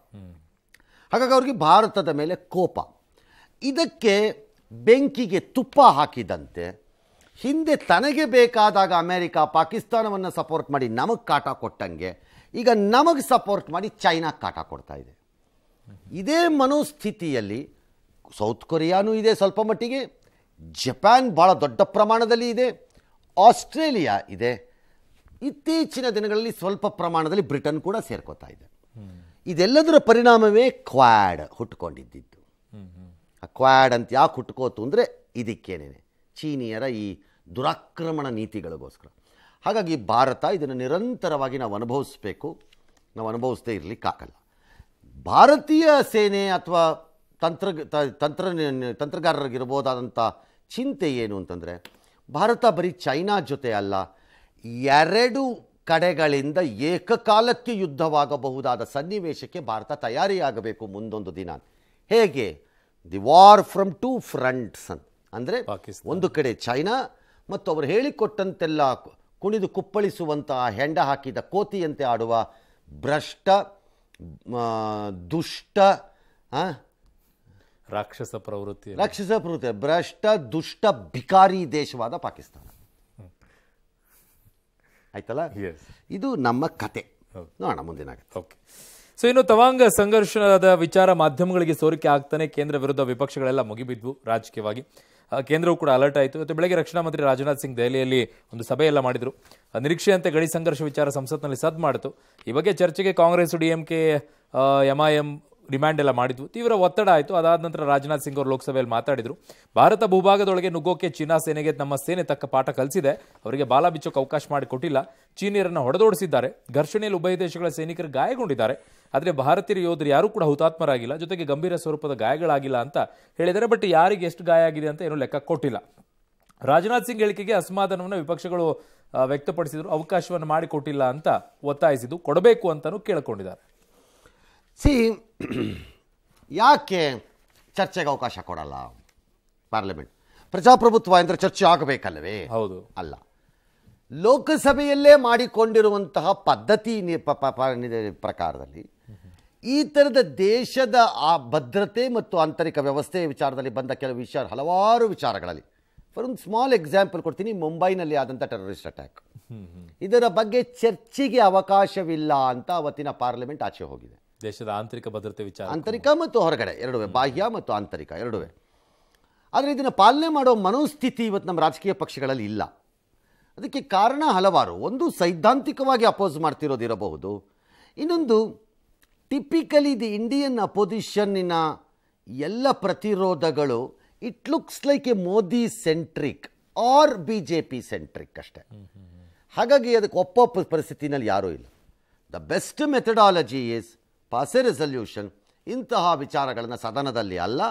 ಹಾಗಾಗಿ ಅವ್ರಿಗೆ ಭಾರತದ ಮೇಲೆ ಕೋಪ ಇದಕ್ಕೆ ಬೆಂಕಿಗೆ ತುಪ್ಪ ಹಾಕಿದಂತೆ ಹಿಂದೆ ತನಗೆ ಬೇಕಾದಾಗ ಅಮೇರಿಕ ಪಾಕಿಸ್ತಾನವನ್ನು ಸಪೋರ್ಟ್ ಮಾಡಿ ನಮಗೆ ಕಾಟ ಕೊಟ್ಟಂಗೆ ಈಗ ನಮಗೆ ಸಪೋರ್ಟ್ ಮಾಡಿ ಚೈನಾಗ ಕಾಟ ಕೊಡ್ತಾ ಇದೆ ಇದೇ ಮನೋಸ್ಥಿತಿಯಲ್ಲಿ ಸೌತ್ ಕೊರಿಯಾನೂ ಇದೆ ಸ್ವಲ್ಪ ಮಟ್ಟಿಗೆ ಜಪಾನ್ ಭಾಳ ದೊಡ್ಡ ಪ್ರಮಾಣದಲ್ಲಿ ಇದೆ ಆಸ್ಟ್ರೇಲಿಯಾ ಇದೆ ಇತ್ತೀಚಿನ ದಿನಗಳಲ್ಲಿ ಸ್ವಲ್ಪ ಪ್ರಮಾಣದಲ್ಲಿ ಬ್ರಿಟನ್ ಕೂಡ ಸೇರ್ಕೋತಾ ಇದೆ ಇದೆಲ್ಲದರ ಪರಿಣಾಮವೇ ಕ್ವಾಡ್ ಹುಟ್ಟುಕೊಂಡಿದ್ದು ಆ ಕ್ವಾಡ್ ಅಂತ ಯಾಕೆ ಹುಟ್ಕೋತು ಅಂದರೆ ಇದಕ್ಕೇನೇನೆ ಚೀನಿಯರ ಈ ದುರಾಕ್ರಮಣ ನೀತಿಗಳಿಗೋಸ್ಕರ ಹಾಗಾಗಿ ಭಾರತ ಇದನ್ನು ನಿರಂತರವಾಗಿ ನಾವು ಅನುಭವಿಸ್ಬೇಕು ನಾವು ಅನುಭವಿಸ್ದೇ ಇರಲಿಕ್ಕಾಗಲ್ಲ ಭಾರತೀಯ ಸೇನೆ ಅಥವಾ ತಂತ್ರ ತಂತ್ರ ತಂತ್ರಗಾರರಿಗಿರ್ಬೋದಾದಂಥ ಚಿಂತೆ ಏನು ಅಂತಂದರೆ ಭಾರತ ಬರೀ ಚೈನಾ ಜೊತೆ ಅಲ್ಲ ಎರಡು ಕಡೆಗಳಿಂದ ಏಕಕಾಲಕ್ಕೆ ಯುದ್ಧವಾಗಬಹುದಾದ ಸನ್ನಿವೇಶಕ್ಕೆ ಭಾರತ ತಯಾರಿಯಾಗಬೇಕು ಮುಂದೊಂದು ದಿನ ಹೇಗೆ the war from two fronts ಅಂತ ಅಂದರೆ ಒಂದು ಕಡೆ ಚೈನಾ ಮತ್ತು ಅವರು ಹೇಳಿಕೊಟ್ಟಂತೆಲ್ಲ ಕುಣಿದು ಕುಪ್ಪಳಿಸುವಂತಹ ಹೆಂಡ ಹಾಕಿದ ಕೋತಿಯಂತೆ ಆಡುವ ಭ್ರಷ್ಟ ದುಷ್ಟ ರಾಕ್ಷಸ ಪ್ರವೃತ್ತಿ ರಾಕ್ಷಸ ಪ್ರವೃತ್ತಿ ಭ್ರಷ್ಟ ದುಷ್ಟ ಭಿಕಾರಿ ದೇಶವಾದ ಪಾಕಿಸ್ತಾನ ಆಯ್ತಲ್ಲ ಇದು ನಮ್ಮ ಕತೆ ನೋಡೋಣ ಮುಂದಿನ ಓಕೆ ಸೊ ಇನ್ನು ತವಾಂಗ ಸಂಘರ್ಷದ ವಿಚಾರ ಮಾಧ್ಯಮಗಳಿಗೆ ಸೋರಿಕೆ ಆಗ್ತಾನೆ ಕೇಂದ್ರ ವಿರುದ್ಧ ವಿಪಕ್ಷಗಳೆಲ್ಲ ಮುಗಿಬಿದ್ವು ರಾಜಕೀಯವಾಗಿ ಕೇಂದ್ರವು ಕೂಡ ಅಲರ್ಟ್ ಆಯಿತು ಮತ್ತು ಬೆಳಗ್ಗೆ ರಕ್ಷಣಾ ಮಂತ್ರಿ ರಾಜನಾಥ್ ಸಿಂಗ್ ದೆಹಲಿಯಲ್ಲಿ ಒಂದು ಸಭೆಯೆಲ್ಲ ಮಾಡಿದರು ನಿರೀಕ್ಷೆಯಂತೆ ಗಡಿ ಸಂಘರ್ಷ ವಿಚಾರ ಸಂಸತ್ನಲ್ಲಿ ಸದ್ ಮಾಡಿತು ಈ ಬಗ್ಗೆ ಚರ್ಚೆಗೆ ಕಾಂಗ್ರೆಸ್ ಡಿಎಂಕೆ ಎಂ ಡಿಮ್ಯಾಂಡ್ ಎಲ್ಲ ಮಾಡಿದ್ವು ತೀವ್ರ ಒತ್ತಡ ಆಯಿತು ಅದಾದ ನಂತರ ರಾಜನಾಥ್ ಸಿಂಗ್ ಅವರು ಲೋಕಸಭೆಯಲ್ಲಿ ಮಾತಾಡಿದರು ಭಾರತ ಭೂಭಾಗದೊಳಗೆ ನುಗ್ಗೋಕೆ ಚೀನಾ ಸೇನೆಗೆ ನಮ್ಮ ಸೇನೆ ತಕ್ಕ ಪಾಠ ಕಲಿಸಿದೆ ಅವರಿಗೆ ಬಾಲ ಬಿಚ್ಚೋಕೆ ಅವಕಾಶ ಮಾಡಿಕೊಟ್ಟಿಲ್ಲ ಚೀನಿಯರನ್ನು ಹೊಡೆದೋಡಿಸಿದ್ದಾರೆ ಘರ್ಷಣೆಯಲ್ಲಿ ಉಭಯ ದೇಶಗಳ ಸೈನಿಕರು ಗಾಯಗೊಂಡಿದ್ದಾರೆ ಆದರೆ ಭಾರತೀಯ ಯೋಧರು ಯಾರೂ ಕೂಡ ಹುತಾತ್ಮರಾಗಿಲ್ಲ ಜೊತೆಗೆ ಗಂಭೀರ ಸ್ವರೂಪದ ಗಾಯಗಳಾಗಿಲ್ಲ ಅಂತ ಹೇಳಿದರೆ ಬಟ್ ಯಾರಿಗೆ ಎಷ್ಟು ಗಾಯ ಆಗಿದೆ ಅಂತ ಏನೂ ಲೆಕ್ಕ ಕೊಟ್ಟಿಲ್ಲ ರಾಜನಾಥ್ ಸಿಂಗ್ ಹೇಳಿಕೆಗೆ ಅಸಮಾಧಾನವನ್ನು ವಿಪಕ್ಷಗಳು ವ್ಯಕ್ತಪಡಿಸಿದರು ಅವಕಾಶವನ್ನು ಮಾಡಿಕೊಟ್ಟಿಲ್ಲ ಅಂತ ಒತ್ತಾಯಿಸಿದ್ದು ಕೊಡಬೇಕು ಅಂತಲೂ ಕೇಳಿಕೊಂಡಿದ್ದಾರೆ ಸಿ ಯಾಕೆ ಚರ್ಚೆಗೆ ಅವಕಾಶ ಕೊಡಲ್ಲ ಪಾರ್ಲಿಮೆಂಟ್ ಪ್ರಜಾಪ್ರಭುತ್ವ ಎಂದರೆ ಚರ್ಚೆ ಆಗಬೇಕಲ್ಲವೇ ಹೌದು ಅಲ್ಲ ಲೋಕಸಭೆಯಲ್ಲೇ ಮಾಡಿಕೊಂಡಿರುವಂತಹ ಪದ್ಧತಿ ಪ್ರಕಾರದಲ್ಲಿ ಈ ಥರದ ದೇಶದ ಆ ಭದ್ರತೆ ಮತ್ತು ಆಂತರಿಕ ವ್ಯವಸ್ಥೆ ವಿಚಾರದಲ್ಲಿ ಬಂದ ಕೆಲವು ವಿಚಾರ ಹಲವಾರು ವಿಚಾರಗಳಲ್ಲಿ ಫಾರ್ ಒಂದು ಸ್ಮಾಲ್ ಎಕ್ಸಾಂಪಲ್ ಕೊಡ್ತೀನಿ ಮುಂಬೈನಲ್ಲಿ ಆದಂಥ ಟೆರರಿಸ್ಟ್ ಅಟ್ಯಾಕ್ ಇದರ ಬಗ್ಗೆ ಚರ್ಚೆಗೆ ಅವಕಾಶವಿಲ್ಲ ಅಂತ ಅವತ್ತಿನ ಪಾರ್ಲಿಮೆಂಟ್ ಆಚೆ ಹೋಗಿದೆ ದೇಶದ ಆಂತರಿಕ ಭದ್ರತೆ ವಿಚಾರ ಆಂತರಿಕ ಮತ್ತು ಹೊರಗಡೆ ಎರಡುವೆ ಬಾಹ್ಯ ಮತ್ತು ಆಂತರಿಕ ಎರಡುವೆ ಆದರೆ ಇದನ್ನು ಪಾಲನೆ ಮಾಡೋ ಮನೋಸ್ಥಿತಿ ಇವತ್ತು ನಮ್ಮ ರಾಜಕೀಯ ಪಕ್ಷಗಳಲ್ಲಿ ಇಲ್ಲ ಅದಕ್ಕೆ ಕಾರಣ ಹಲವಾರು ಒಂದು ಸೈದ್ಧಾಂತಿಕವಾಗಿ ಅಪೋಸ್ ಮಾಡ್ತಿರೋದಿರಬಹುದು ಇನ್ನೊಂದು ಟಿಪಿಕಲಿ ದಿ ಇಂಡಿಯನ್ ಅಪೋಸಿಷನ್ನಿನ ಎಲ್ಲ ಪ್ರತಿರೋಧಗಳು it looks like a Modi centric or B J P centric ಅಷ್ಟೇ ಹಾಗಾಗಿ ಅದಕ್ಕೆ ಒಪ್ಪೋ ಪರಿಸ್ಥಿತಿನಲ್ಲಿ ಯಾರೂ ಇಲ್ಲ the best methodology is pass a resolution ಇಂತಹ ವಿಚಾರಗಳನ್ನು ಸದನದಲ್ಲಿ ಅಲ್ಲ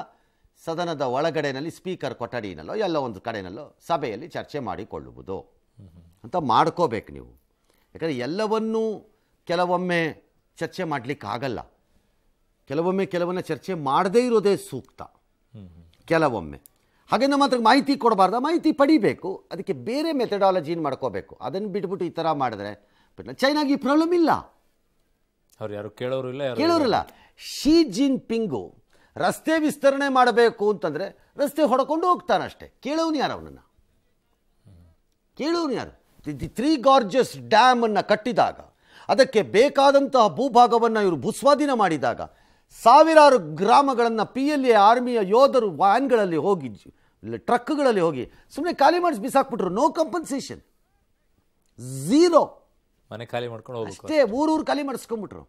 ಸದನದ ಒಳಗಡೆಯಲ್ಲಿ ಸ್ಪೀಕರ್ ಕೊಠಡಿನಲ್ಲೋ ಎಲ್ಲ ಒಂದು ಕಡೆಯಲ್ಲೋ ಸಭೆಯಲ್ಲಿ ಚರ್ಚೆ ಮಾಡಿಕೊಳ್ಳುವುದು ಅಂತ ಮಾಡ್ಕೋಬೇಕು ನೀವು ಯಾಕಂದರೆ ಎಲ್ಲವನ್ನೂ ಕೆಲವೊಮ್ಮೆ ಚರ್ಚೆ ಮಾಡಲಿಕ್ಕಾಗಲ್ಲ ಕೆಲವೊಮ್ಮೆ ಕೆಲವನ್ನ ಚರ್ಚೆ ಮಾಡದೇ ಇರೋದೇ ಸೂಕ್ತ ಕೆಲವೊಮ್ಮೆ ಹಾಗೆ ನಮ್ಮ ಹತ್ರ ಮಾಹಿತಿ ಕೊಡಬಾರ್ದ ಮಾಹಿತಿ ಪಡಿಬೇಕು ಅದಕ್ಕೆ ಬೇರೆ ಮೆಥಡಾಲಜಿನ ಮಾಡ್ಕೋಬೇಕು ಅದನ್ನು ಬಿಟ್ಬಿಟ್ಟು ಈ ಥರ ಮಾಡಿದ್ರೆ ಚೈನಾಗಿ ಈ ಪ್ರಾಬ್ಲಮ್ ಇಲ್ಲ ಅವ್ರು ಯಾರು ಕೇಳೋರು ಇಲ್ಲ ಕೇಳೋರಿಲ್ಲ ಶಿ ಜಿನ್ ಪಿಂಗು ರಸ್ತೆ ವಿಸ್ತರಣೆ ಮಾಡಬೇಕು ಅಂತಂದರೆ ರಸ್ತೆ ಹೊಡ್ಕೊಂಡು ಅಷ್ಟೇ ಕೇಳೋನು ಯಾರು ಅವನನ್ನು ಕೇಳೋನು ಯಾರು ದಿ ತ್ರೀ ಗಾರ್ಜಸ್ ಡ್ಯಾಮನ್ನು ಕಟ್ಟಿದಾಗ ಅದಕ್ಕೆ ಬೇಕಾದಂತಹ ಭೂಭಾಗವನ್ನು ಇವರು ಭೂಸ್ವಾಧೀನ ಮಾಡಿದಾಗ ಸಾವಿರಾರು ಗ್ರಾಮಗಳನ್ನು ಪಿ ಎಲ್ ಎ ಆರ್ಮಿಯ ಯೋಧರು ವ್ಯಾನ್ಗಳಲ್ಲಿ ಹೋಗಿ ಟ್ರಕ್ಗಳಲ್ಲಿ ಹೋಗಿ ಸುಮ್ಮನೆ ಖಾಲಿ ಮಾಡಿಸಿ ಬಿಸಾಕ್ಬಿಟ್ರು ನೋ ಕಂಪನ್ಸೇಷನ್ ಝೀರೋ ಮನೆ ಖಾಲಿ ಮಾಡ್ಕೊಂಡು ಹೋಗ್ಬೇಕು ಅಷ್ಟೇ ಊರೂರು ಖಾಲಿ ಮಾಡಿಸ್ಕೊಂಡ್ಬಿಟ್ರು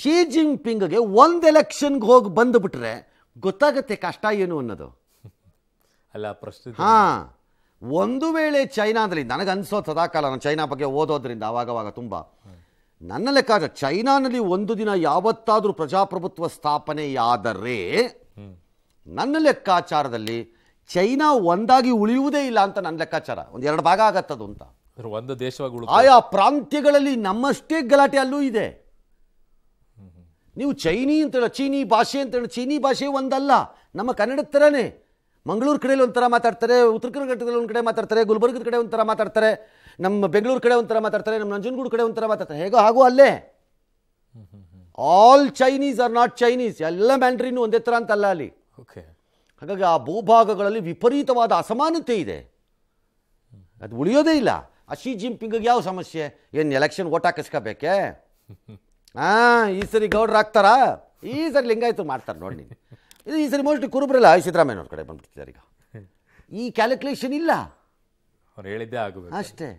ಶಿ ಜಿನ್ಪಿಂಗ್ಗೆ ಒಂದು ಎಲೆಕ್ಷನ್ಗೆ ಹೋಗಿ ಬಂದುಬಿಟ್ರೆ ಗೊತ್ತಾಗುತ್ತೆ ಕಷ್ಟ ಏನು ಅನ್ನೋದು ಅಲ್ಲ ಪ್ರಶ್ನೆ ಹಾಂ ಒಂದು ವೇಳೆ ಚೈನಾದಲ್ಲಿ ನನಗೆ ಅನಿಸೋ ಸದಾಕಾಲ ನಾನು ಚೈನಾ ಬಗ್ಗೆ ಓದೋದ್ರಿಂದ ಆವಾಗವಾಗ ತುಂಬ ನನ್ನ ಲೆಕ್ಕಾಚಾರ ಚೈನಾನಲ್ಲಿ ಒಂದು ದಿನ ಯಾವತ್ತಾದರೂ ಪ್ರಜಾಪ್ರಭುತ್ವ ಸ್ಥಾಪನೆಯಾದರೆ ನನ್ನ ಲೆಕ್ಕಾಚಾರದಲ್ಲಿ ಚೈನಾ ಒಂದಾಗಿ ಉಳಿಯುವುದೇ ಇಲ್ಲ ಅಂತ ನನ್ನ ಲೆಕ್ಕಾಚಾರ ಒಂದು ಎರಡು ಭಾಗ ಆಗತ್ತದು ಅಂತ ಒಂದು ದೇಶವಾಗಿ ಆಯಾ ಪ್ರಾಂತ್ಯಗಳಲ್ಲಿ ನಮ್ಮಷ್ಟೇ ಗಲಾಟೆ ಅಲ್ಲೂ ಇದೆ ನೀವು ಚೈನಿ ಅಂತೇಳಿ ಚೀನಿ ಭಾಷೆ ಅಂತೇಳಿ ಚೀನಿ ಭಾಷೆ ಒಂದಲ್ಲ ನಮ್ಮ ಕನ್ನಡದ ಥರನೇ ಮಂಗಳೂರು ಕಡೆಯಲ್ಲಿ ಒಂಥರ ಮಾತಾಡ್ತಾರೆ ಉತ್ತರ ಕರ್ನಾಟಕದಲ್ಲಿ ಒಂದು ಕಡೆ ಮಾತಾಡ್ತಾರೆ ಗುಲ್ಬರ್ಗದ ಕಡೆ ಒಂಥರ ಮಾತಾಡ್ತಾರೆ ನಮ್ಮ ಬೆಂಗಳೂರು ಕಡೆ ಒಂಥರ ಮಾತಾಡ್ತಾರೆ ನಮ್ಮ ನಂಜನಗೂಡು ಕಡೆ ಒಂಥರ ಮಾತಾಡ್ತಾರೆ ಹೇಗೋ ಹಾಗೂ ಅಲ್ಲೇ all Chinese are not Chinese ಎಲ್ಲ ಮ್ಯಾಂಡ್ರಿನ್ ಒಂದೇ ಥರ ಅಂತಲ್ಲ ಅಲ್ಲಿ ಓಕೆ ಹಾಗಾಗಿ ಆ ಭೂಭಾಗಗಳಲ್ಲಿ ವಿಪರೀತವಾದ ಅಸಮಾನತೆ ಇದೆ ಅದು ಉಳಿಯೋದೇ ಇಲ್ಲ ಆ ಶಿ ಜಿಂಪಿಂಗಿಗೆ ಯಾವ ಸಮಸ್ಯೆ ಏನು ಎಲೆಕ್ಷನ್ ಓಟ್ ಹಾಕಿಸ್ಕೋಬೇಕೆ ಹಾಂ ಈ ಸರಿ ಗೌಡ್ರು ಆಗ್ತಾರಾ ಈ ಸರಿ ಲಿಂಗಾಯತರು ಮಾಡ್ತಾರೆ ನೋಡಿ ನೀನು ಇದು ಈ ಸರಿ ಮೋಸ್ಟ್ಲಿ ಕುರುಬ್ರಲ್ಲ ಸಿದ್ದರಾಮಯ್ಯನವ್ರ ಕಡೆ ಬಂದ್ಬಿಡ್ತಿದ್ದಾರೆ ಈಗ ಈ ಕ್ಯಾಲ್ಕುಲೇಷನ್ ಇಲ್ಲ ಅವ್ರು ಹೇಳಿದ್ದೇ ಆಗಬೇಕು ಅಷ್ಟೇ